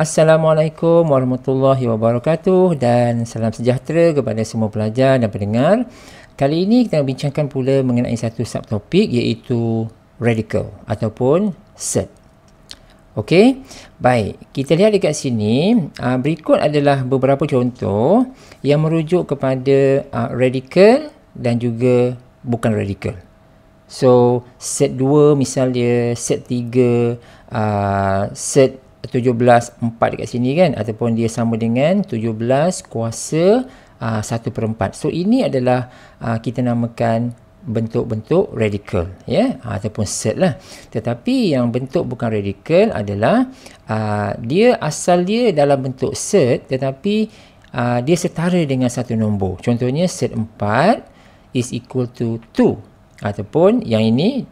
Assalamualaikum warahmatullahi wabarakatuh dan salam sejahtera kepada semua pelajar dan pendengar. Kali ini kita nak bincangkan pula mengenai satu subtopik iaitu radical ataupun set. Okey, baik. Kita lihat dekat sini, ah, berikut adalah beberapa contoh yang merujuk kepada ah, radical dan juga bukan radical. So, set 2 misalnya, set 3, ah, set 17.4 dekat sini kan ataupun dia sama dengan 17 kuasa uh, ah, 1/4. So ini adalah uh, kita namakan bentuk-bentuk radikal ya yeah? ataupun set lah. Tetapi yang bentuk bukan radikal adalah uh, dia asal dia dalam bentuk set tetapi uh, dia setara dengan satu nombor. Contohnya set 4 is equal to 2 ataupun yang ini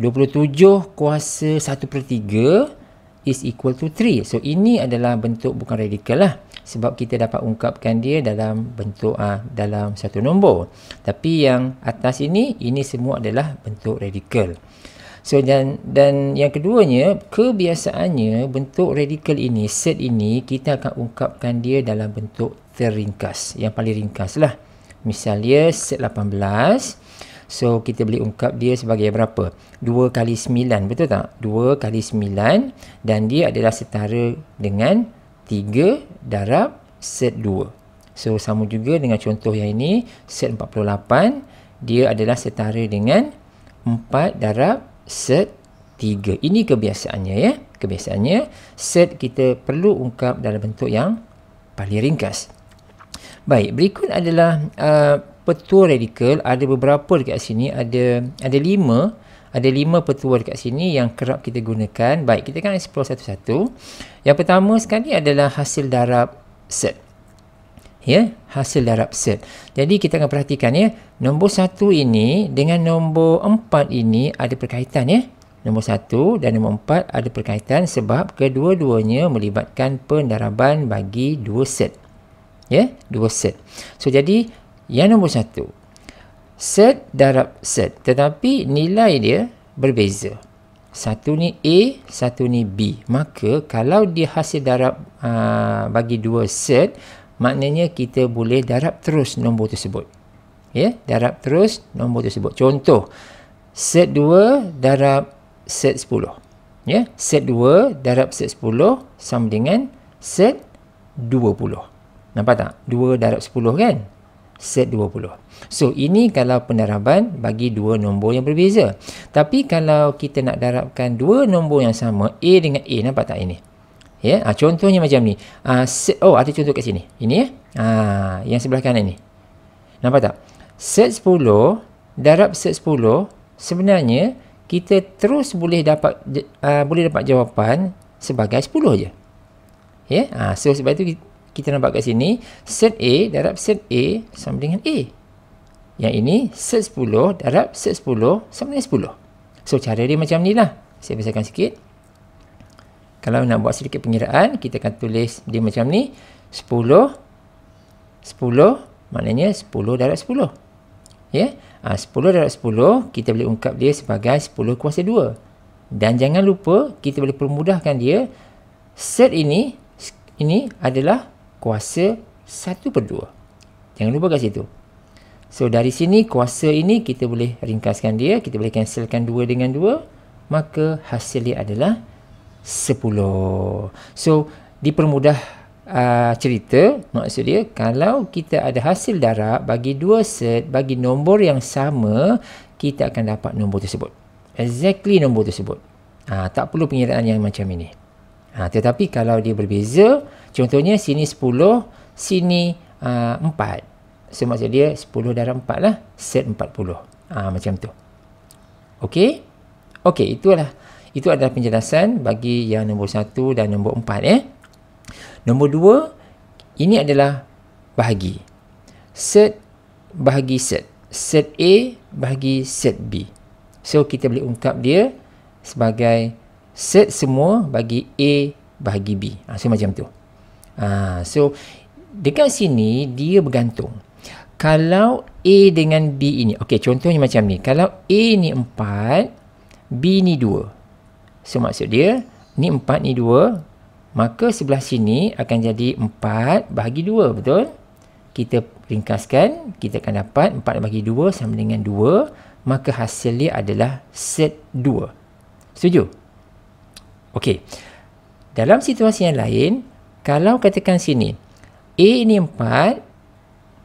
27 kuasa 1/3 is equal to 3. So ini adalah bentuk bukan radikal lah sebab kita dapat ungkapkan dia dalam bentuk ah dalam satu nombor. Tapi yang atas ini ini semua adalah bentuk radikal. So dan dan yang keduanya kebiasaannya bentuk radikal ini set ini kita akan ungkapkan dia dalam bentuk terringkas. yang paling ringkas lah. Misalnya set 18 So kita boleh ungkap dia sebagai berapa? 2 kali 9 betul tak? 2 kali 9 dan dia adalah setara dengan 3 darab set 2. So sama juga dengan contoh yang ini set 48 dia adalah setara dengan 4 darab set 3. Ini kebiasaannya ya. Kebiasaannya set kita perlu ungkap dalam bentuk yang paling ringkas. Baik, berikut adalah uh, petua radikal ada beberapa dekat sini ada ada lima ada lima petua dekat sini yang kerap kita gunakan baik kita akan explore satu-satu yang pertama sekali adalah hasil darab set ya hasil darab set jadi kita akan perhatikan ya nombor satu ini dengan nombor empat ini ada perkaitan ya Nombor satu dan nombor empat ada perkaitan sebab kedua-duanya melibatkan pendaraban bagi dua set. Ya, yeah? dua set. So, jadi yang nombor satu, set darab set. Tetapi nilai dia berbeza. Satu ni A, satu ni B. Maka kalau dia hasil darab aa, ah, bagi dua set, maknanya kita boleh darab terus nombor tersebut. Ya, darab terus nombor tersebut. Contoh, set 2 darab set 10. Ya, set 2 darab set 10 sama dengan set 20. Nampak tak? 2 darab 10 kan? set 20. So ini kalau pendaraban bagi dua nombor yang berbeza. Tapi kalau kita nak darabkan dua nombor yang sama A dengan A nampak tak ini? Ya, yeah? ha, contohnya macam ni. Uh, ah, set, oh ada contoh kat sini. Ini ya. Eh? Ha, yang sebelah kanan ni. Nampak tak? Set 10 darab set 10 sebenarnya kita terus boleh dapat uh, boleh dapat jawapan sebagai 10 je. Ya, yeah? ha, so sebab itu kita nampak kat sini set A darab set A sama dengan A. Yang ini set 10 darab set 10 sama dengan 10. So cara dia macam ni lah. Saya besarkan sikit. Kalau nak buat sedikit pengiraan, kita akan tulis dia macam ni. 10, 10, maknanya 10 darab 10. Ya? Ha, ah, 10 darab 10, kita boleh ungkap dia sebagai 10 kuasa 2. Dan jangan lupa, kita boleh permudahkan dia. Set ini, ini adalah kuasa 1 per 2. Jangan lupa kat situ. So dari sini kuasa ini kita boleh ringkaskan dia. Kita boleh cancelkan 2 dengan 2. Maka hasilnya adalah 10. So dipermudah uh, cerita maksud dia kalau kita ada hasil darab bagi 2 set bagi nombor yang sama kita akan dapat nombor tersebut. Exactly nombor tersebut. Ha, tak perlu pengiraan yang macam ini. Ha, tetapi kalau dia berbeza... Contohnya sini 10, sini uh, ah, 4. So maksud dia 10 darab 4 lah, set 40. Uh, ah, macam tu. Okey? Okey, itulah. Itu adalah penjelasan bagi yang nombor 1 dan nombor 4 eh. Nombor 2 ini adalah bahagi. Set bahagi set. Set A bahagi set B. So kita boleh ungkap dia sebagai set semua bagi A bahagi B. Ha, so macam tu. Ha, so dekat sini dia bergantung. Kalau A dengan B ini. Okey, contohnya macam ni. Kalau A ni 4, B ni 2. So maksud dia ni 4 ni 2, maka sebelah sini akan jadi 4 bahagi 2, betul? Kita ringkaskan, kita akan dapat 4 bahagi 2 sama dengan 2, maka hasilnya adalah set 2. Setuju? Okey. Dalam situasi yang lain, kalau katakan sini A ini 4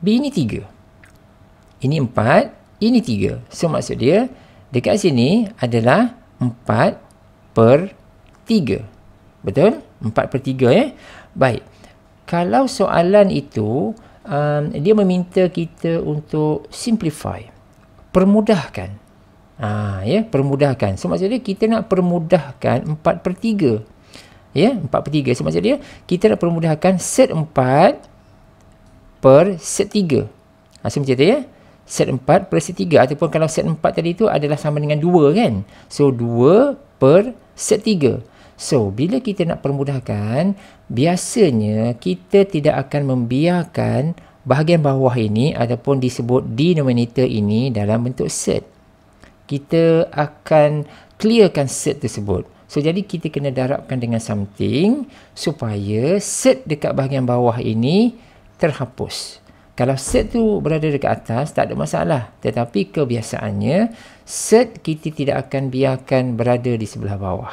B ini 3 Ini 4 Ini 3 So maksud dia Dekat sini adalah 4 per 3 Betul? 4 per 3 eh Baik Kalau soalan itu um, Dia meminta kita untuk simplify Permudahkan Ah ya, Permudahkan So maksud dia kita nak permudahkan 4 per 3 Ya, empat per tiga. So, dia, kita nak permudahkan set empat per set tiga. Ha, so, macam tu ya. Set empat per set 3. Ataupun kalau set empat tadi tu adalah sama dengan dua, kan. So, dua per set tiga. So, bila kita nak permudahkan, biasanya kita tidak akan membiarkan bahagian bawah ini ataupun disebut denominator ini dalam bentuk set. Kita akan clearkan set tersebut. So jadi kita kena darabkan dengan something supaya set dekat bahagian bawah ini terhapus. Kalau set tu berada dekat atas tak ada masalah. Tetapi kebiasaannya set kita tidak akan biarkan berada di sebelah bawah.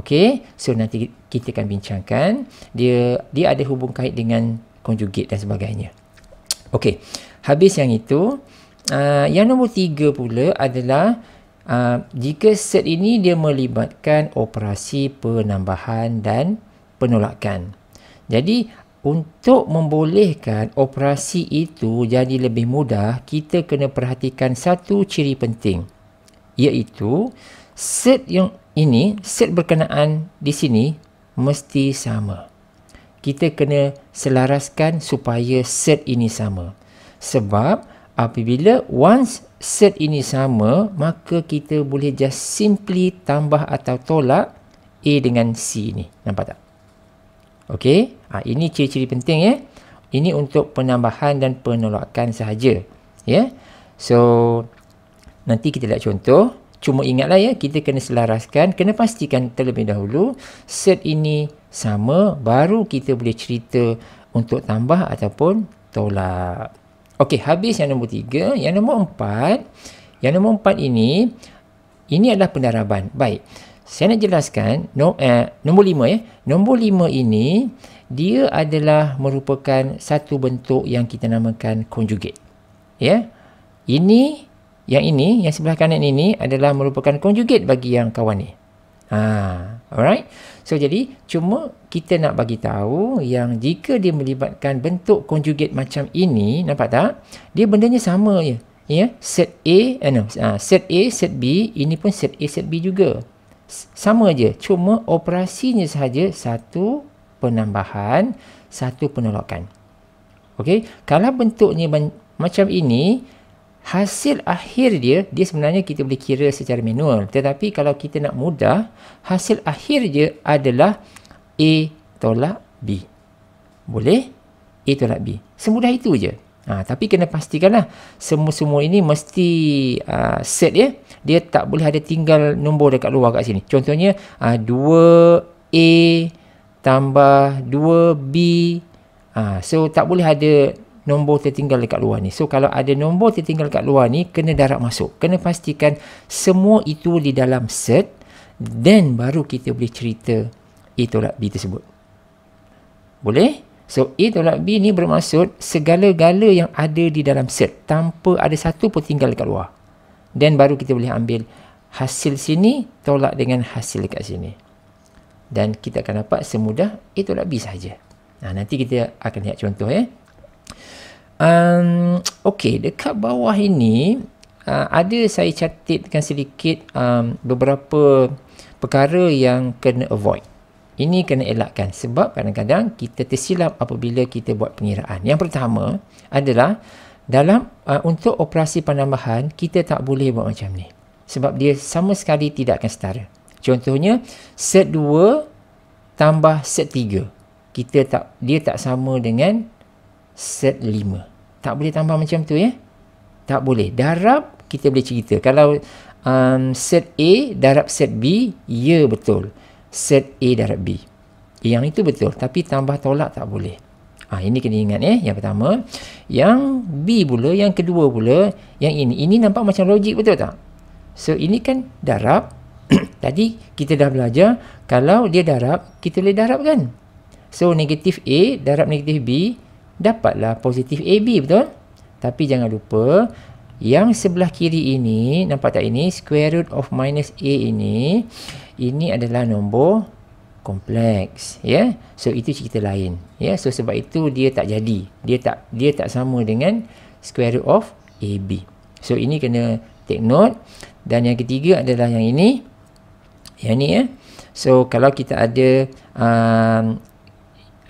Okey, so nanti kita akan bincangkan dia dia ada hubung kait dengan conjugate dan sebagainya. Okey, habis yang itu. Uh, yang nombor tiga pula adalah Ah, jika set ini dia melibatkan operasi penambahan dan penolakan. Jadi untuk membolehkan operasi itu jadi lebih mudah, kita kena perhatikan satu ciri penting iaitu set yang ini, set berkenaan di sini mesti sama. Kita kena selaraskan supaya set ini sama. Sebab apabila once set ini sama maka kita boleh just simply tambah atau tolak A dengan C ni nampak tak Okey, ha, ini ciri-ciri penting ya. Ini untuk penambahan dan penolakan sahaja, ya. So nanti kita lihat contoh. Cuma ingatlah ya, kita kena selaraskan, kena pastikan terlebih dahulu set ini sama baru kita boleh cerita untuk tambah ataupun tolak. Okey, habis yang nombor tiga. Yang nombor empat. Yang nombor empat ini, ini adalah pendaraban. Baik, saya nak jelaskan. No, eh, nombor lima ya. Eh. Nombor lima ini, dia adalah merupakan satu bentuk yang kita namakan conjugate. Ya, yeah. ini, yang ini, yang sebelah kanan ini adalah merupakan conjugate bagi yang kawan ni. Haa. Ah. Alright. So jadi cuma kita nak bagi tahu yang jika dia melibatkan bentuk conjugate macam ini, nampak tak? Dia bendanya sama je. Ya. Yeah? Set A eh, no, ah, set A set B ini pun set A set B juga. Sama aje. Cuma operasinya sahaja satu penambahan, satu penolakan. Okey, kalau bentuknya macam ini, hasil akhir dia dia sebenarnya kita boleh kira secara manual tetapi kalau kita nak mudah hasil akhir dia adalah A tolak B boleh A tolak B semudah itu je ha, tapi kena pastikanlah semua-semua ini mesti uh, set ya dia tak boleh ada tinggal nombor dekat luar kat sini contohnya uh, ah, 2A tambah 2B ha, ah, so tak boleh ada nombor tertinggal dekat luar ni. So kalau ada nombor tertinggal dekat luar ni kena darab masuk. Kena pastikan semua itu di dalam set then baru kita boleh cerita A tolak B tersebut. Boleh? So A tolak B ni bermaksud segala-gala yang ada di dalam set tanpa ada satu pun tinggal dekat luar. Then baru kita boleh ambil hasil sini tolak dengan hasil dekat sini. Dan kita akan dapat semudah A tolak B sahaja. Nah, nanti kita akan lihat contoh ya. Eh. Um, okay, dekat bawah ini uh, ada saya catatkan sedikit um, beberapa perkara yang kena avoid. Ini kena elakkan sebab kadang-kadang kita tersilap apabila kita buat pengiraan. Yang pertama adalah dalam uh, untuk operasi penambahan kita tak boleh buat macam ni sebab dia sama sekali tidak akan setara. Contohnya set 2 tambah set 3. Kita tak dia tak sama dengan set tak boleh tambah macam tu ya. Tak boleh. Darab kita boleh cerita. Kalau um, set A darab set B, ya betul. Set A darab B. Yang itu betul. Tapi tambah tolak tak boleh. Ah ha, ini kena ingat eh. Yang pertama, yang B pula, yang kedua pula, yang ini. Ini nampak macam logik betul tak? So ini kan darab. Tadi kita dah belajar kalau dia darab, kita boleh darab kan? So negatif A darab negatif B, dapatlah positif AB betul? Tapi jangan lupa yang sebelah kiri ini nampak tak ini square root of minus A ini ini adalah nombor kompleks ya. Yeah? So itu cerita lain. Ya. Yeah? So sebab itu dia tak jadi. Dia tak dia tak sama dengan square root of AB. So ini kena take note dan yang ketiga adalah yang ini. Yang ni ya. Yeah? So kalau kita ada um,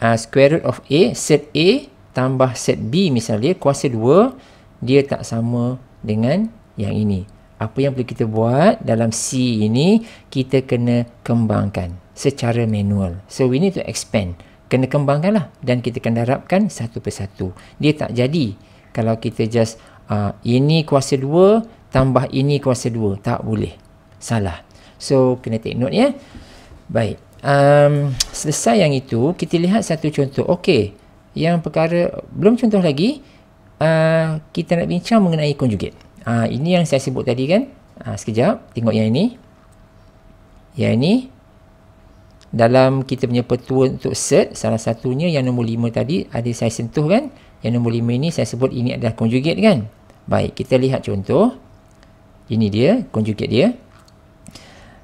uh, square root of A set A tambah set B misalnya kuasa 2 dia tak sama dengan yang ini. Apa yang perlu kita buat dalam C ini kita kena kembangkan secara manual. So we need to expand. Kena kembangkanlah dan kita kena harapkan satu persatu. Dia tak jadi kalau kita just uh, ini kuasa 2 tambah ini kuasa 2. Tak boleh. Salah. So kena take note ya. Baik. Um, selesai yang itu kita lihat satu contoh. Okey yang perkara belum contoh lagi uh, kita nak bincang mengenai conjugate uh, ini yang saya sebut tadi kan uh, sekejap tengok yang ini yang ini dalam kita punya petua untuk set salah satunya yang nombor 5 tadi ada saya sentuh kan yang nombor 5 ini saya sebut ini adalah conjugate kan baik kita lihat contoh ini dia conjugate dia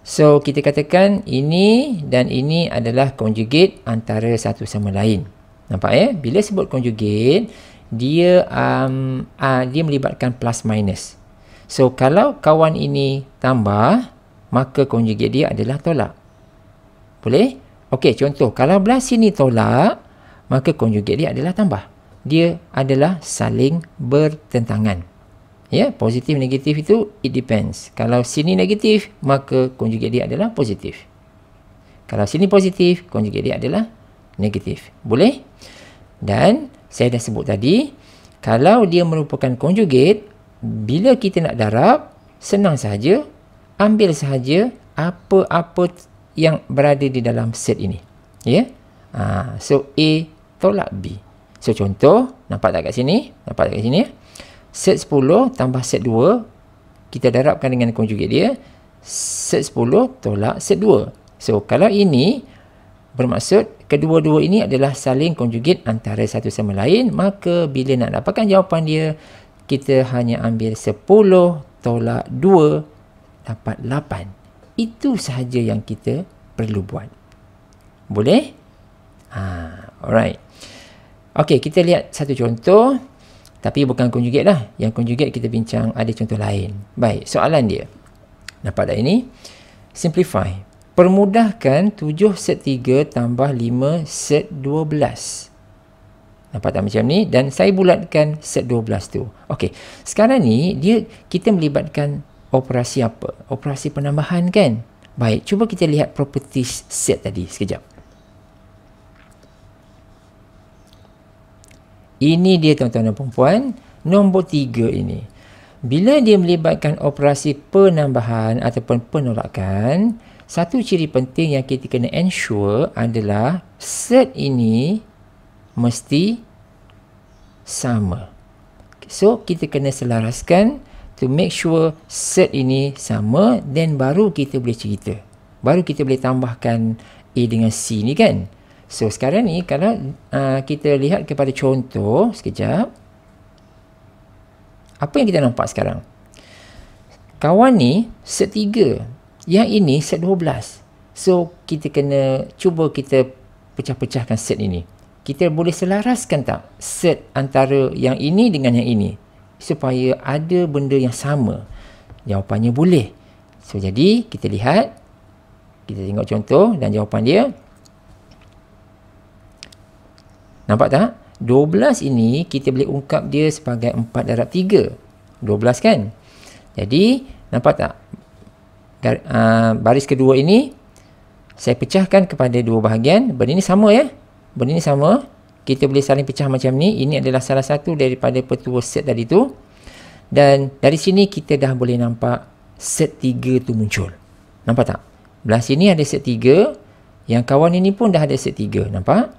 so kita katakan ini dan ini adalah conjugate antara satu sama lain Nampak ya? Eh? Bila sebut conjugate, dia um, uh, dia melibatkan plus minus. So, kalau kawan ini tambah, maka conjugate dia adalah tolak. Boleh? Okey, contoh. Kalau belah sini tolak, maka conjugate dia adalah tambah. Dia adalah saling bertentangan. Ya, yeah, positif negatif itu it depends. Kalau sini negatif, maka conjugate dia adalah positif. Kalau sini positif, conjugate dia adalah negatif. Boleh? Dan saya dah sebut tadi, kalau dia merupakan conjugate, bila kita nak darab, senang sahaja, ambil sahaja apa-apa yang berada di dalam set ini. Ya? Yeah? Ha, so, A tolak B. So, contoh, nampak tak kat sini? Nampak tak kat sini? Set 10 tambah set 2, kita darabkan dengan conjugate dia, set 10 tolak set 2. So, kalau ini, Bermaksud kedua-dua ini adalah saling conjugate antara satu sama lain. Maka bila nak dapatkan jawapan dia, kita hanya ambil 10 tolak 2 dapat 8. Itu sahaja yang kita perlu buat. Boleh? Ha, alright. Okey, kita lihat satu contoh. Tapi bukan conjugate lah. Yang conjugate kita bincang ada contoh lain. Baik, soalan dia. Dapat tak ini? Simplify. Permudahkan 7 set 3 tambah 5 set 12. Nampak tak macam ni? Dan saya bulatkan set 12 tu. Okey. Sekarang ni, dia kita melibatkan operasi apa? Operasi penambahan kan? Baik. Cuba kita lihat properties set tadi. Sekejap. Ini dia tuan-tuan dan perempuan. Nombor 3 ini. Bila dia melibatkan operasi penambahan ataupun penolakan satu ciri penting yang kita kena ensure adalah set ini mesti sama. So kita kena selaraskan to make sure set ini sama then baru kita boleh cerita. Baru kita boleh tambahkan A dengan C ni kan. So sekarang ni kalau uh, kita lihat kepada contoh sekejap. Apa yang kita nampak sekarang? Kawan ni set 3 yang ini set 12. So kita kena cuba kita pecah-pecahkan set ini. Kita boleh selaraskan tak set antara yang ini dengan yang ini supaya ada benda yang sama. Jawapannya boleh. So jadi kita lihat kita tengok contoh dan jawapan dia Nampak tak? 12 ini kita boleh ungkap dia sebagai 4 darab 3. 12 kan? Jadi, nampak tak? Dari, uh, baris kedua ini saya pecahkan kepada dua bahagian. Benda ini sama ya. Benda ini sama. Kita boleh saling pecah macam ni. Ini adalah salah satu daripada petua set tadi tu. Dan dari sini kita dah boleh nampak set tiga tu muncul. Nampak tak? Belah sini ada set tiga. Yang kawan ini pun dah ada set tiga. Nampak?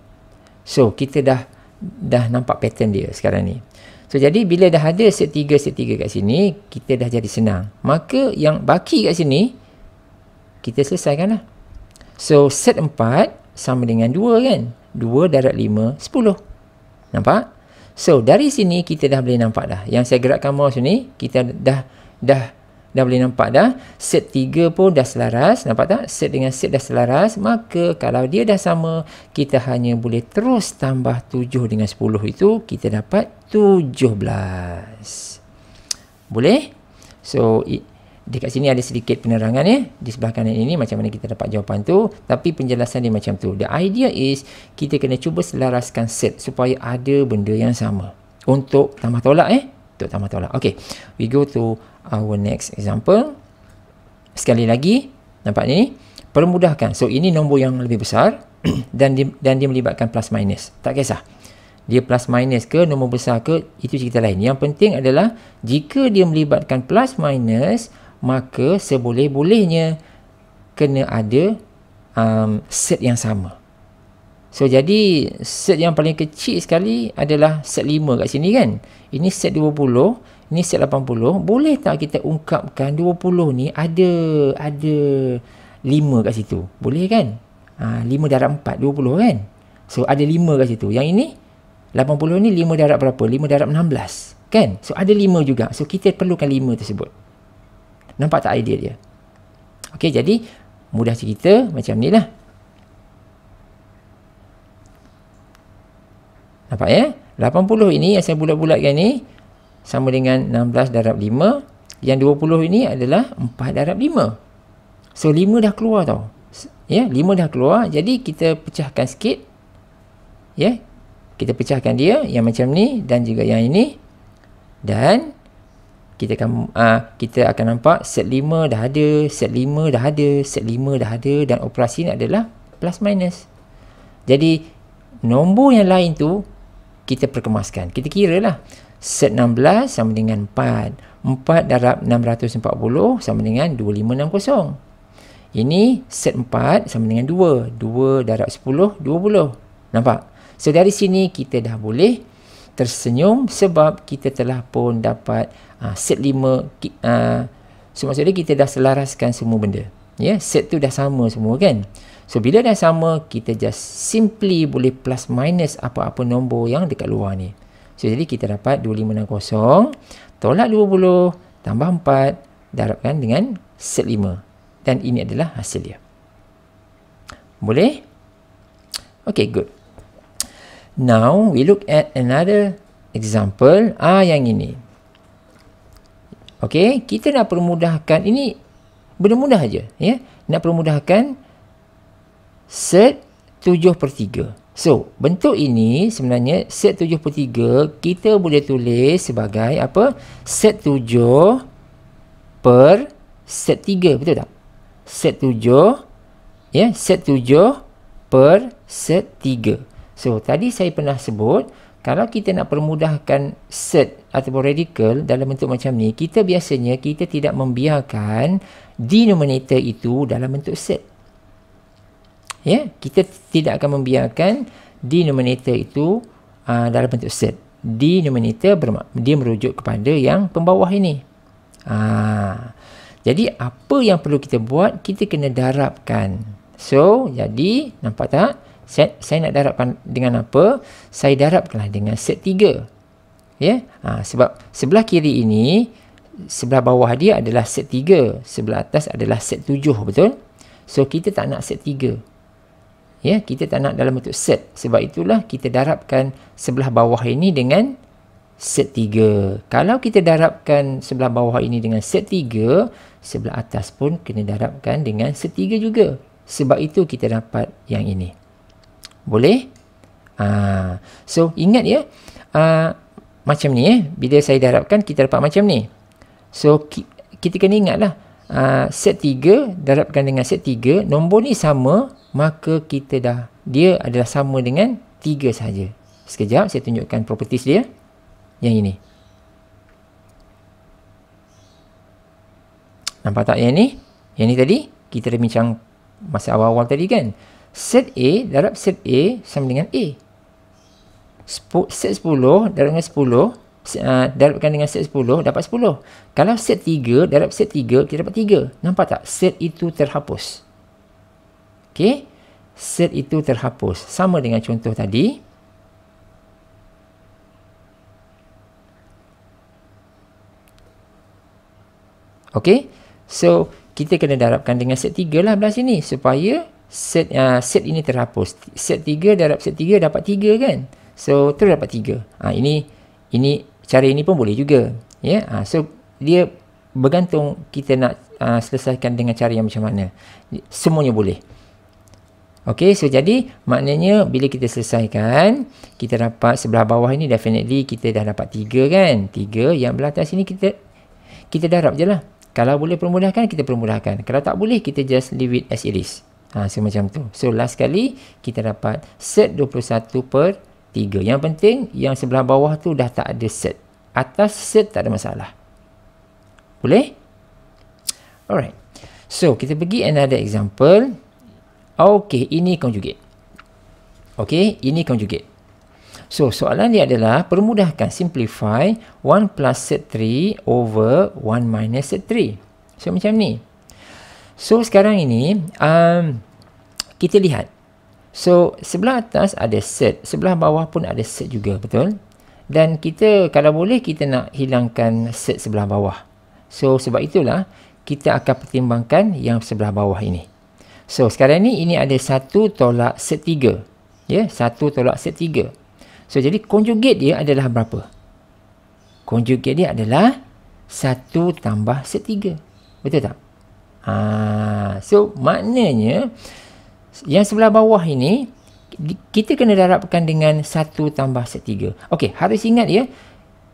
So, kita dah dah nampak pattern dia sekarang ni. So jadi bila dah ada set 3 set 3 kat sini kita dah jadi senang. Maka yang baki kat sini kita selesaikanlah. So set empat sama dengan dua kan? Dua darat lima sepuluh. Nampak? So dari sini kita dah boleh nampak dah. Yang saya gerakkan mouse ni kita dah dah dah boleh nampak dah set 3 pun dah selaras nampak tak set dengan set dah selaras maka kalau dia dah sama kita hanya boleh terus tambah 7 dengan 10 itu kita dapat 17 boleh so it, dekat sini ada sedikit penerangan ya di sebelah kanan ini macam mana kita dapat jawapan tu tapi penjelasan dia macam tu the idea is kita kena cuba selaraskan set supaya ada benda yang sama untuk tambah tolak eh untuk tambah tolak Okay, we go to our next example. Sekali lagi, nampak ni? Permudahkan. So, ini nombor yang lebih besar dan dia, dan dia melibatkan plus minus. Tak kisah. Dia plus minus ke, nombor besar ke, itu cerita lain. Yang penting adalah, jika dia melibatkan plus minus, maka seboleh-bolehnya kena ada um, set yang sama. So, jadi set yang paling kecil sekali adalah set 5 kat sini kan. Ini set 20. 20 ni set 80 boleh tak kita ungkapkan 20 ni ada ada 5 kat situ boleh kan ha, 5 darat 4 20 kan so ada 5 kat situ yang ini 80 ni 5 darat berapa 5 darat 16 kan so ada 5 juga so kita perlukan 5 tersebut nampak tak idea dia ok jadi mudah cerita macam ni lah nampak ya 80 ini yang saya bulat-bulatkan ni sama dengan 16 darab 5 yang 20 ini adalah 4 darab 5 so 5 dah keluar tau ya yeah, 5 dah keluar jadi kita pecahkan sikit ya yeah, kita pecahkan dia yang macam ni dan juga yang ini dan kita akan uh, kita akan nampak set 5 dah ada set 5 dah ada set 5 dah ada dan operasi ni adalah plus minus jadi nombor yang lain tu kita perkemaskan kita kira lah set 16 sama dengan 4 4 darab 640 sama dengan 2560 ini set 4 sama dengan 2 2 darab 10 20 nampak so dari sini kita dah boleh tersenyum sebab kita telah pun dapat uh, set 5 uh, ah, so maksudnya kita dah selaraskan semua benda ya yeah? set tu dah sama semua kan so bila dah sama kita just simply boleh plus minus apa-apa nombor yang dekat luar ni So, jadi kita dapat 2560 tolak 20 tambah 4 darabkan dengan set 5. Dan ini adalah hasil dia. Boleh? Okay, good. Now, we look at another example. Ah, yang ini. Okay, kita nak permudahkan. Ini benda mudah aja, ya. Nak permudahkan set 7 per 3. So, bentuk ini sebenarnya set 73 kita boleh tulis sebagai apa? Set 7 per set 3, betul tak? Set 7 ya, yeah, set 7 per set 3. So, tadi saya pernah sebut kalau kita nak permudahkan set ataupun radical dalam bentuk macam ni, kita biasanya kita tidak membiarkan denominator itu dalam bentuk set ya kita tidak akan membiarkan denominator itu uh, dalam bentuk set denominator dia merujuk kepada yang pembawah ini uh, jadi apa yang perlu kita buat kita kena darabkan so jadi nampak tak set saya nak darabkan dengan apa saya darabkanlah dengan set tiga. ya yeah? sebab sebelah kiri ini sebelah bawah dia adalah set tiga, sebelah atas adalah set tujuh, betul so kita tak nak set tiga ya kita tak nak dalam bentuk set sebab itulah kita darabkan sebelah bawah ini dengan set 3 kalau kita darabkan sebelah bawah ini dengan set 3 sebelah atas pun kena darabkan dengan set 3 juga sebab itu kita dapat yang ini boleh ah so ingat ya aa, ah, macam ni eh bila saya darabkan kita dapat macam ni so ki kita kena ingatlah uh, set 3 darabkan dengan set 3 nombor ni sama maka kita dah dia adalah sama dengan 3 saja. Sekejap saya tunjukkan properties dia. Yang ini. Nampak tak yang ni? Yang ni tadi kita dah bincang masa awal-awal tadi kan. Set A darab set A sama dengan A. Set 10 darab dengan Eh, darabkan dengan set 10 dapat 10 kalau set 3 darab set 3 kita dapat 3 nampak tak set itu terhapus ok set itu terhapus sama dengan contoh tadi ok so kita kena darabkan dengan set 3 lah belah sini supaya set uh, set ini terhapus set 3 darab set 3 dapat 3 kan so terus dapat 3 ha, ah, ini ini cara ini pun boleh juga ya yeah? ha, so dia bergantung kita nak ha, selesaikan dengan cara yang macam mana semuanya boleh Okey, so jadi maknanya bila kita selesaikan, kita dapat sebelah bawah ini definitely kita dah dapat tiga kan? Tiga yang belah atas ini kita kita darab je lah. Kalau boleh permudahkan, kita permudahkan. Kalau tak boleh, kita just leave it as it is. Ha, so macam tu. So last kali, kita dapat set 21 per tiga. Yang penting yang sebelah bawah tu dah tak ada set. Atas set tak ada masalah. Boleh? Alright. So, kita pergi another example. Okay, ini conjugate. Okay, ini conjugate. So, soalan dia adalah permudahkan simplify 1 plus set 3 over 1 minus set 3. So, macam ni. So, sekarang ini um, kita lihat So, sebelah atas ada set, sebelah bawah pun ada set juga, betul? Dan kita kalau boleh kita nak hilangkan set sebelah bawah. So, sebab itulah kita akan pertimbangkan yang sebelah bawah ini. So, sekarang ni ini ada satu tolak set tiga. Ya, yeah, satu tolak set tiga. So, jadi conjugate dia adalah berapa? Conjugate dia adalah satu tambah set tiga. Betul tak? Ah, so, maknanya... Yang sebelah bawah ini, kita kena darabkan dengan 1 tambah set 3. Okey, harus ingat ya,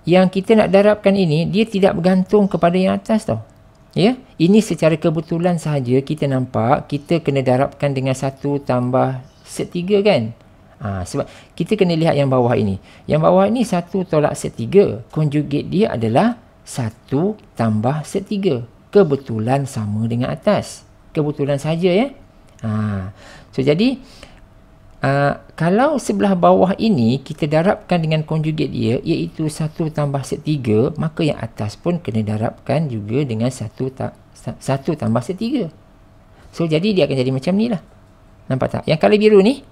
yang kita nak darabkan ini, dia tidak bergantung kepada yang atas tau. Ya, ini secara kebetulan sahaja kita nampak, kita kena darabkan dengan 1 tambah set 3 kan. Ha, sebab kita kena lihat yang bawah ini. Yang bawah ini 1 tolak set 3. Conjugate dia adalah 1 tambah set 3. Kebetulan sama dengan atas. Kebetulan saja ya. Ha. So jadi uh, kalau sebelah bawah ini kita darabkan dengan conjugate dia iaitu 1 tambah set 3 maka yang atas pun kena darabkan juga dengan 1 ta tambah set 3. So jadi dia akan jadi macam ni lah. Nampak tak? Yang color biru ni.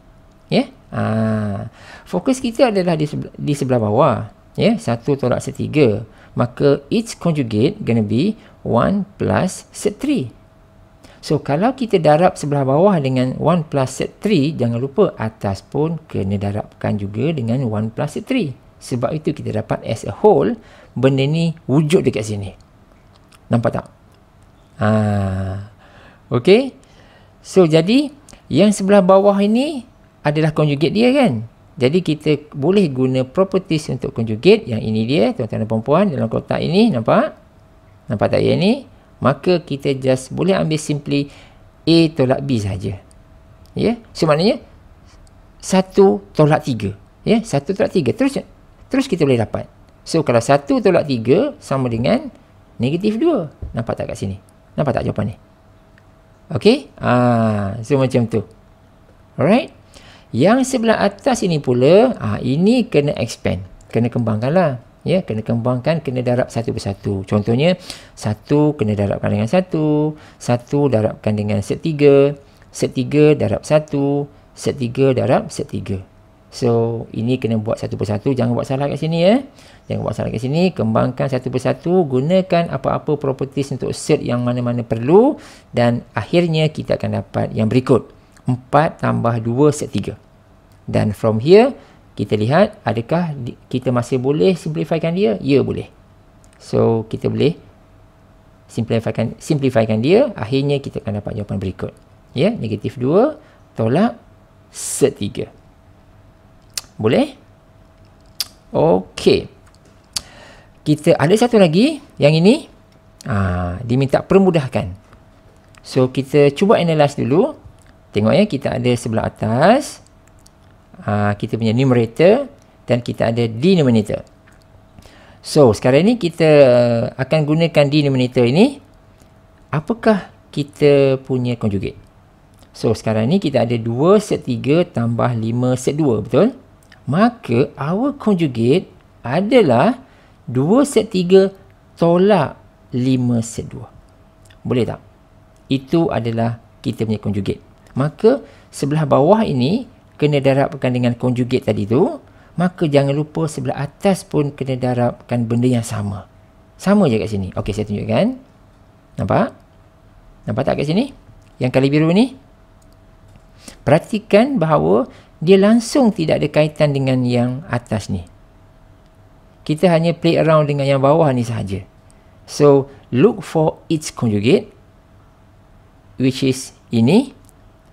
Yeah? Ha. Fokus kita adalah di sebelah, di sebelah bawah. Yeah? 1 tolak set 3. Maka each conjugate gonna be 1 plus set So kalau kita darab sebelah bawah dengan 1 plus set 3 Jangan lupa atas pun kena darabkan juga dengan 1 plus set 3 Sebab itu kita dapat as a whole Benda ni wujud dekat sini Nampak tak? Ha. Okay So jadi yang sebelah bawah ini adalah conjugate dia kan? Jadi kita boleh guna properties untuk conjugate Yang ini dia tuan-tuan dan perempuan dalam kotak ini Nampak? Nampak tak yang ini? maka kita just boleh ambil simply A tolak B saja. Ya, yeah? so maknanya 1 tolak 3. Ya, yeah? 1 tolak 3. Terus terus kita boleh dapat. So kalau 1 tolak 3 sama dengan negatif 2. Nampak tak kat sini? Nampak tak jawapan ni? Okay? Ah, so macam tu. Alright? Yang sebelah atas ini pula, ah ini kena expand. Kena kembangkanlah ya kena kembangkan kena darab satu persatu contohnya satu kena darabkan dengan satu satu darabkan dengan set tiga set tiga darab satu set tiga darab set tiga so ini kena buat satu persatu jangan buat salah kat sini ya jangan buat salah kat sini kembangkan satu persatu gunakan apa-apa properties untuk set yang mana-mana perlu dan akhirnya kita akan dapat yang berikut 4 tambah 2 set 3 dan from here kita lihat adakah kita masih boleh simplifikan dia ya boleh so kita boleh simplifikan simplifikan dia akhirnya kita akan dapat jawapan berikut ya yeah, negatif 2 tolak setiga boleh okey kita ada satu lagi yang ini ah diminta permudahkan so kita cuba analyze dulu tengok ya kita ada sebelah atas uh, kita punya numerator dan kita ada denominator. So, sekarang ni kita uh, akan gunakan denominator ini. Apakah kita punya conjugate? So, sekarang ni kita ada 2 set 3 tambah 5 set 2, betul? Maka, our conjugate adalah 2 set 3 tolak 5 set 2. Boleh tak? Itu adalah kita punya conjugate. Maka, sebelah bawah ini, kena darabkan dengan conjugate tadi tu maka jangan lupa sebelah atas pun kena darabkan benda yang sama sama je kat sini okey saya tunjukkan nampak nampak tak kat sini yang kali biru ni perhatikan bahawa dia langsung tidak ada kaitan dengan yang atas ni kita hanya play around dengan yang bawah ni sahaja so look for its conjugate which is ini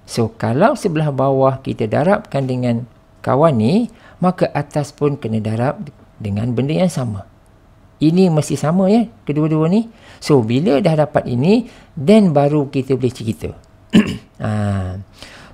So kalau sebelah bawah kita darabkan dengan kawan ni, maka atas pun kena darab dengan benda yang sama. Ini mesti sama ya, kedua-dua ni. So bila dah dapat ini, then baru kita boleh cerita. Ah.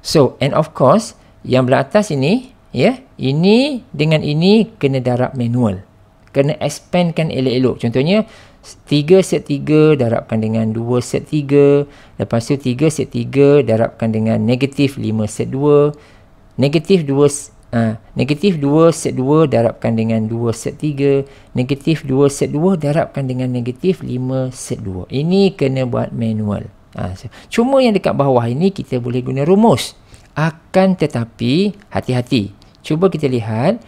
so and of course, yang belah atas ini, ya, ini dengan ini kena darab manual. Kena expandkan elok-elok. Contohnya, 3 set 3 darabkan dengan 2 set 3 lepas tu 3 set 3 darabkan dengan negatif 5 set 2 negatif 2 ha, negatif 2 set 2 darabkan dengan 2 set 3 negatif 2 set 2 darabkan dengan negatif 5 set 2 ini kena buat manual ha, so, cuma yang dekat bawah ini kita boleh guna rumus akan tetapi hati-hati cuba kita lihat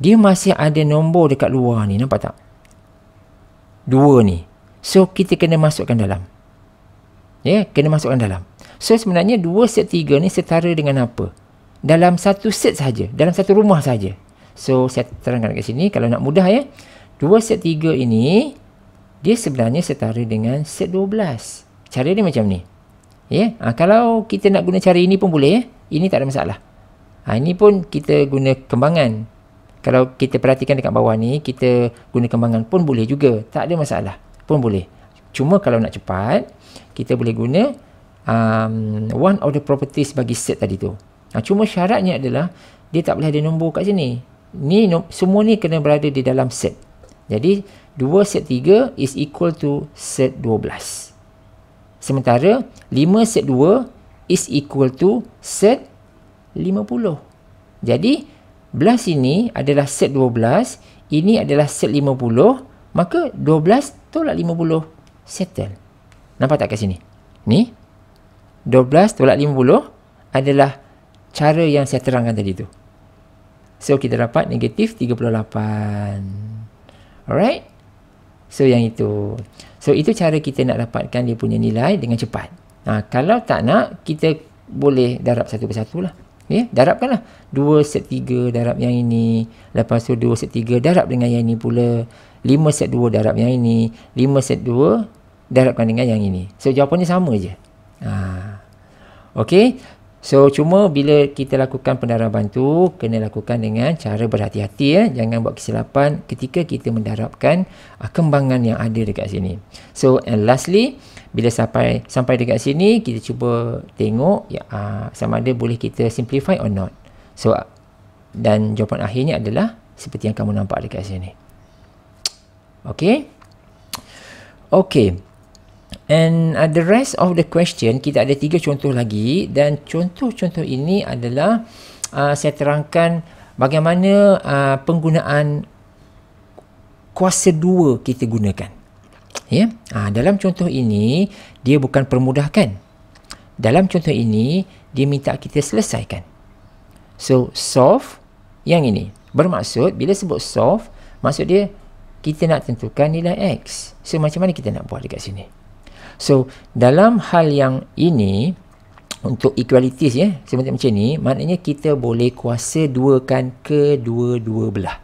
dia masih ada nombor dekat luar ni nampak tak dua ni so kita kena masukkan dalam ya yeah, kena masukkan dalam so sebenarnya dua set tiga ni setara dengan apa dalam satu set saja dalam satu rumah saja so saya terangkan kat sini kalau nak mudah ya dua set tiga ini dia sebenarnya setara dengan set dua belas. cara dia macam ni ya yeah. ha, kalau kita nak guna cara ini pun boleh ya ini tak ada masalah ha, ini pun kita guna kembangan kalau kita perhatikan dekat bawah ni kita guna kembangan pun boleh juga tak ada masalah pun boleh cuma kalau nak cepat kita boleh guna um, one of the properties bagi set tadi tu nah, cuma syaratnya adalah dia tak boleh ada nombor kat sini ni no, semua ni kena berada di dalam set jadi 2 set 3 is equal to set 12 sementara 5 set 2 is equal to set 50 jadi jadi 11 ini adalah set 12. Ini adalah set 50. Maka 12 tolak 50. Settle. Nampak tak kat sini? Ni. 12 tolak 50 adalah cara yang saya terangkan tadi tu. So, kita dapat negatif 38. Alright? So, yang itu. So, itu cara kita nak dapatkan dia punya nilai dengan cepat. Ha, kalau tak nak, kita boleh darab satu persatu lah. Ya, darabkanlah. 2 set 3 darab yang ini. Lepas tu 2 set 3 darab dengan yang ini pula. 5 set 2 darab yang ini. 5 set 2 darabkan dengan yang ini. So, jawapannya sama je. Ha. Okay. So, cuma bila kita lakukan pendarapan tu, kena lakukan dengan cara berhati-hati. ya, Jangan buat kesilapan ketika kita mendarabkan uh, kembangan yang ada dekat sini. So, and lastly bila sampai sampai dekat sini kita cuba tengok ya uh, sama ada boleh kita simplify or not so ah, dan jawapan akhirnya adalah seperti yang kamu nampak dekat sini okey okey and uh, the rest of the question kita ada tiga contoh lagi dan contoh-contoh ini adalah uh, saya terangkan bagaimana uh, penggunaan kuasa dua kita gunakan ya ha, dalam contoh ini dia bukan permudahkan dalam contoh ini dia minta kita selesaikan so solve yang ini bermaksud bila sebut solve maksud dia kita nak tentukan nilai x so macam mana kita nak buat dekat sini so dalam hal yang ini untuk equalities ya seperti macam ni maknanya kita boleh kuasa duakan kedua-dua belah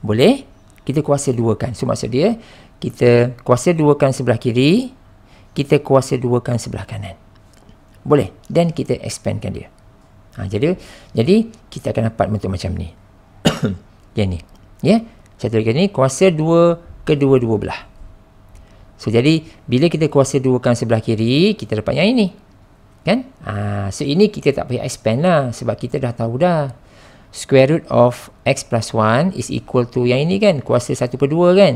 boleh kita kuasa duakan so maksud dia kita kuasa duakan sebelah kiri kita kuasa duakan sebelah kanan boleh dan kita expandkan dia ha, jadi jadi kita akan dapat bentuk macam ni yang ni ya yeah? satu lagi ni kuasa dua kedua-dua belah so jadi bila kita kuasa duakan sebelah kiri kita dapat yang ini kan ha, so ini kita tak payah expand lah sebab kita dah tahu dah square root of x plus 1 is equal to yang ini kan kuasa 1 per 2 kan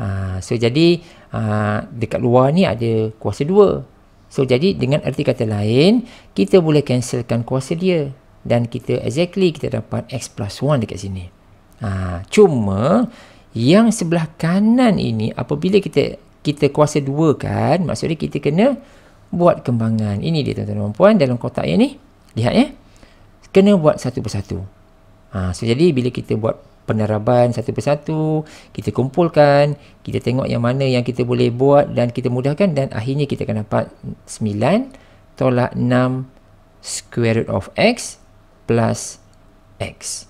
Ha, so jadi ha, dekat luar ni ada kuasa dua. So jadi dengan erti kata lain, kita boleh cancelkan kuasa dia. Dan kita exactly kita dapat x plus 1 dekat sini. Ha, cuma yang sebelah kanan ini apabila kita kita kuasa dua kan, maksudnya kita kena buat kembangan. Ini dia tuan-tuan dan puan dalam kotak yang ni. Lihat ya. Kena buat satu persatu. Ha, so jadi bila kita buat penerabaan satu persatu, kita kumpulkan, kita tengok yang mana yang kita boleh buat dan kita mudahkan dan akhirnya kita akan dapat 9 tolak 6 square root of x plus x.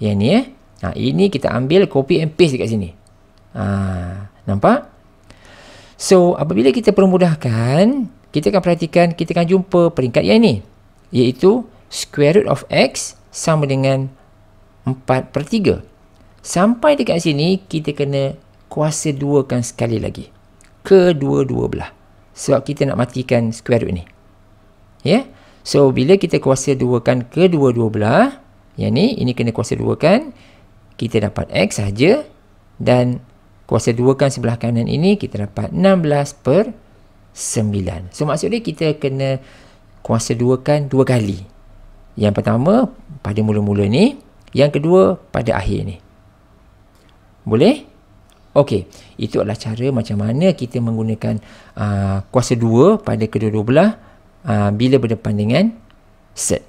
Yang ni eh. Nah, ha, ini kita ambil copy and paste dekat sini. Ha, nampak? So, apabila kita permudahkan, kita akan perhatikan, kita akan jumpa peringkat yang ni. Iaitu square root of x sama dengan 4 per Sampai dekat sini, kita kena kuasa duakan sekali lagi. Kedua-dua belah. Sebab kita nak matikan square root ni. Ya? Yeah? So, bila kita kuasa duakan kedua-dua belah, yang ni, ini kena kuasa duakan, kita dapat X saja dan kuasa duakan sebelah kanan ini, kita dapat 16 per 9. So, maksudnya kita kena kuasa duakan dua kali. Yang pertama, pada mula-mula ni. Yang kedua, pada akhir ni. Boleh? Okey, itu adalah cara macam mana kita menggunakan uh, kuasa dua pada kedua-dua belah uh, bila berdepan dengan set.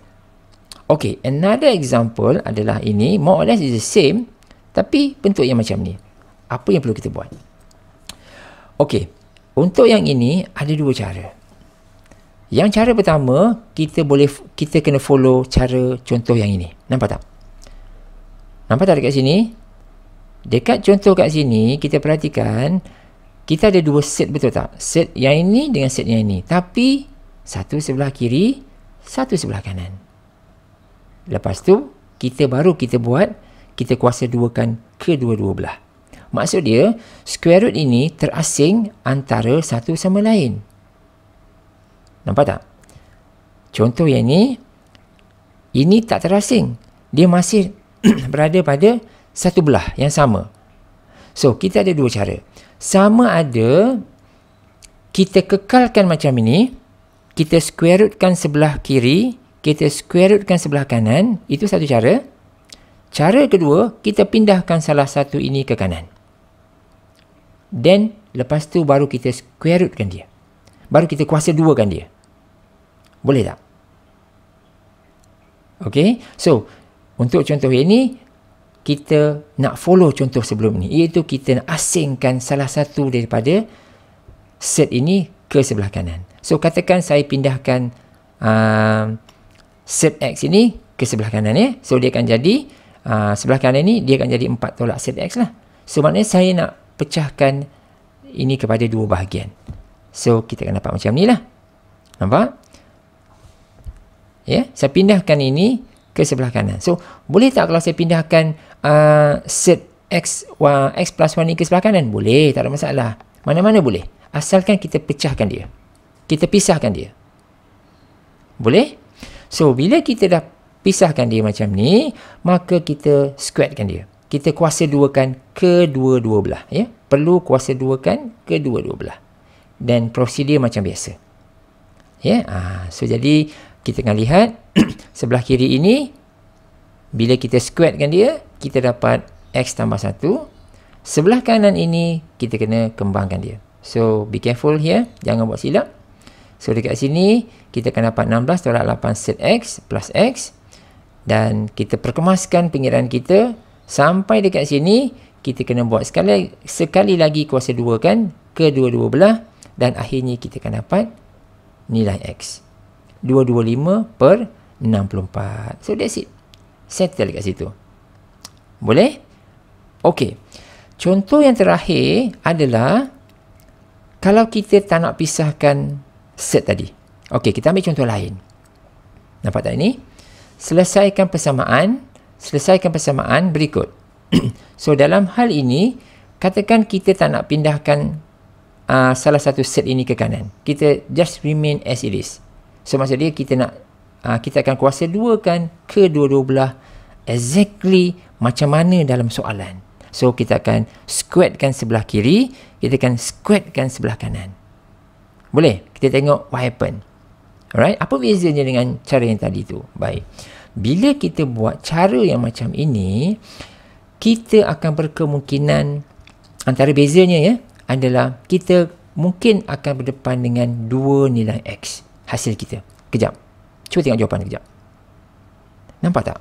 Okey, another example adalah ini. More or less is the same tapi bentuk yang macam ni. Apa yang perlu kita buat? Okey, untuk yang ini ada dua cara. Yang cara pertama, kita boleh kita kena follow cara contoh yang ini. Nampak tak? Nampak tak dekat sini? Dekat contoh kat sini, kita perhatikan, kita ada dua set betul tak? Set yang ini dengan set yang ini. Tapi, satu sebelah kiri, satu sebelah kanan. Lepas tu, kita baru kita buat, kita kuasa duakan kedua-dua belah. Maksud dia, square root ini terasing antara satu sama lain. Nampak tak? Contoh yang ini, ini tak terasing. Dia masih berada pada satu belah yang sama. So, kita ada dua cara. Sama ada kita kekalkan macam ini, kita square rootkan sebelah kiri, kita square rootkan sebelah kanan, itu satu cara. Cara kedua, kita pindahkan salah satu ini ke kanan. Then, lepas tu baru kita square rootkan dia. Baru kita kuasa duakan dia. Boleh tak? Okay, so untuk contoh ini, kita nak follow contoh sebelum ni iaitu kita nak asingkan salah satu daripada set ini ke sebelah kanan so katakan saya pindahkan uh, set X ini ke sebelah kanan ya so dia akan jadi uh, sebelah kanan ni dia akan jadi 4 tolak set X lah so maknanya saya nak pecahkan ini kepada dua bahagian so kita akan dapat macam ni lah nampak ya yeah? saya pindahkan ini ke sebelah kanan so boleh tak kalau saya pindahkan uh, set x uh, x plus 1 ni ke sebelah kanan? Boleh, tak ada masalah. Mana-mana boleh. Asalkan kita pecahkan dia. Kita pisahkan dia. Boleh? So, bila kita dah pisahkan dia macam ni, maka kita squarekan dia. Kita kuasa dua kan kedua-dua belah. Ya? Perlu kuasa dua kan kedua-dua belah. Dan prosedur macam biasa. Ya? Ah, so, jadi kita akan lihat sebelah kiri ini, bila kita squarekan dia, kita dapat X tambah 1 sebelah kanan ini kita kena kembangkan dia so be careful here jangan buat silap so dekat sini kita akan dapat 16 tolak 8 set X plus X dan kita perkemaskan pengiraan kita sampai dekat sini kita kena buat sekali sekali lagi kuasa 2 kan kedua-dua belah dan akhirnya kita akan dapat nilai X 225 per 64 so that's it settle dekat situ boleh? Okey. Contoh yang terakhir adalah kalau kita tak nak pisahkan set tadi. Okey, kita ambil contoh lain. Nampak tak ini? Selesaikan persamaan. Selesaikan persamaan berikut. so, dalam hal ini, katakan kita tak nak pindahkan uh, salah satu set ini ke kanan. Kita just remain as it is. So, dia kita nak uh, kita akan kuasa duakan kedua-dua belah exactly macam mana dalam soalan. So kita akan squatkan sebelah kiri, kita akan squatkan sebelah kanan. Boleh? Kita tengok what happen. Alright, apa bezanya dengan cara yang tadi tu? Baik. Bila kita buat cara yang macam ini, kita akan berkemungkinan antara bezanya ya adalah kita mungkin akan berdepan dengan dua nilai X hasil kita. Kejap. Cuba tengok jawapan kejap. Nampak tak?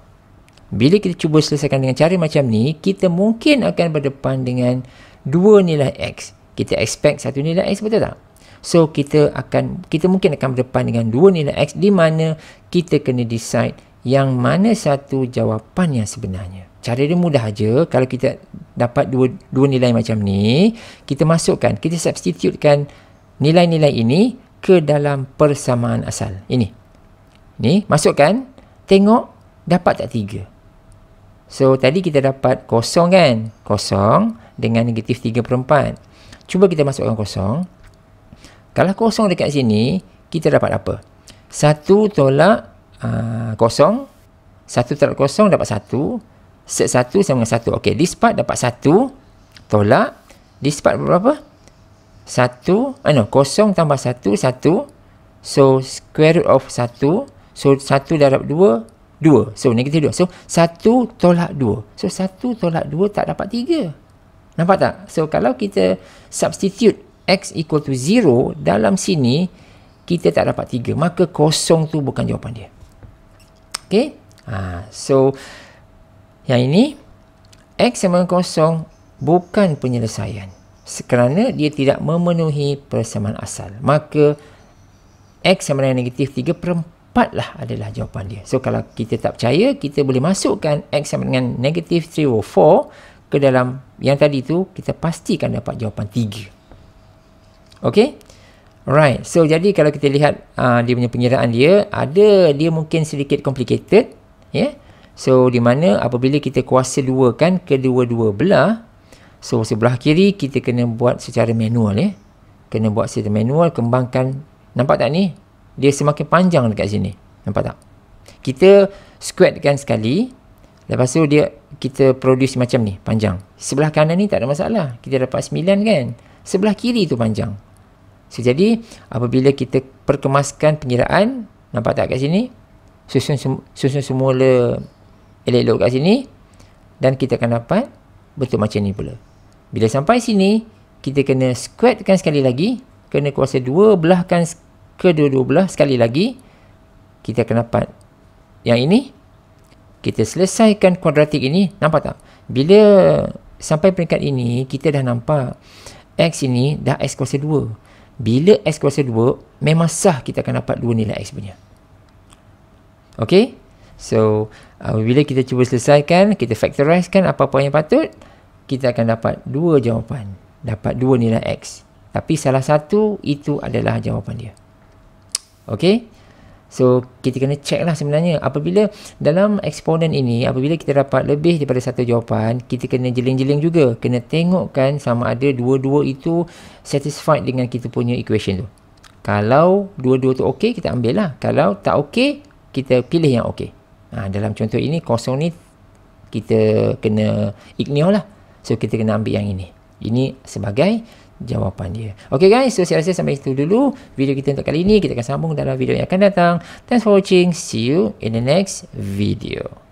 Bila kita cuba selesaikan dengan cara macam ni, kita mungkin akan berdepan dengan dua nilai X. Kita expect satu nilai X, betul tak? So, kita akan kita mungkin akan berdepan dengan dua nilai X di mana kita kena decide yang mana satu jawapan yang sebenarnya. Cara dia mudah aja. Kalau kita dapat dua, dua nilai macam ni, kita masukkan, kita substitutekan nilai-nilai ini ke dalam persamaan asal. Ini. Ini, masukkan, tengok, dapat tak tiga? So tadi kita dapat kosong kan? Kosong dengan negatif 3 per 4. Cuba kita masukkan kosong. Kalau kosong dekat sini, kita dapat apa? 1 tolak uh, kosong. 1 tolak kosong dapat 1. Set 1 sama dengan 1. Okay, this part dapat 1 tolak. This part berapa? 1, ah no, kosong tambah 1, 1. So, square root of 1. So, 1 darab 2, Dua. So negatif dua. So satu tolak dua. So satu tolak dua tak dapat tiga. Nampak tak? So kalau kita substitute x equal to zero dalam sini, kita tak dapat tiga. Maka kosong tu bukan jawapan dia. Okay? Ha, so yang ini, x sama dengan kosong bukan penyelesaian. Kerana dia tidak memenuhi persamaan asal. Maka x sama dengan negatif tiga per Empat lah adalah jawapan dia. So kalau kita tak percaya, kita boleh masukkan X sama dengan negatif 3 over 4 ke dalam yang tadi tu, kita pastikan dapat jawapan tiga. Okay? right. So jadi kalau kita lihat uh, dia punya pengiraan dia, ada dia mungkin sedikit complicated. Yeah? So di mana apabila kita kuasa dua kan kedua-dua belah, so sebelah kiri kita kena buat secara manual. Yeah? Kena buat secara manual, kembangkan. Nampak tak ni? dia semakin panjang dekat sini. Nampak tak? Kita squat kan sekali. Lepas tu dia kita produce macam ni, panjang. Sebelah kanan ni tak ada masalah. Kita dapat 9 kan? Sebelah kiri tu panjang. So, jadi apabila kita perkemaskan pengiraan, nampak tak kat sini? Susun susun semula elok-elok kat sini dan kita akan dapat betul macam ni pula. Bila sampai sini, kita kena squatkan sekali lagi, kena kuasa dua belahkan sekali kedua-dua belah sekali lagi kita akan dapat yang ini kita selesaikan kuadratik ini nampak tak bila sampai peringkat ini kita dah nampak x ini dah x kuasa 2 bila x kuasa 2 memang sah kita akan dapat dua nilai x punya ok so bila kita cuba selesaikan kita factorizekan apa-apa yang patut kita akan dapat dua jawapan dapat dua nilai x tapi salah satu itu adalah jawapan dia Okay. So, kita kena check lah sebenarnya. Apabila dalam eksponen ini, apabila kita dapat lebih daripada satu jawapan, kita kena jeling-jeling juga. Kena tengokkan sama ada dua-dua itu satisfied dengan kita punya equation tu. Kalau dua-dua tu okey, kita ambil lah. Kalau tak okey, kita pilih yang okey. Ha, dalam contoh ini, kosong ni kita kena ignore lah. So, kita kena ambil yang ini. Ini sebagai jawapan dia. Okay guys, so saya rasa sampai situ dulu video kita untuk kali ini. Kita akan sambung dalam video yang akan datang. Thanks for watching. See you in the next video.